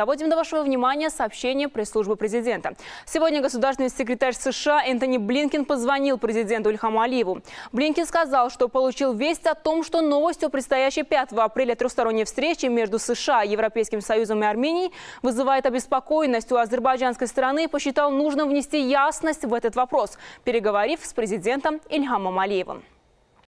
Доводим до вашего внимания сообщение пресс-службы президента. Сегодня государственный секретарь США Энтони Блинкин позвонил президенту Ильхаму Алиеву. Блинкин сказал, что получил весть о том, что новость о предстоящей 5 апреля трехсторонней встрече между США, Европейским Союзом и Арменией вызывает обеспокоенность у азербайджанской стороны и посчитал нужно внести ясность в этот вопрос, переговорив с президентом Ильхамом Алиевым.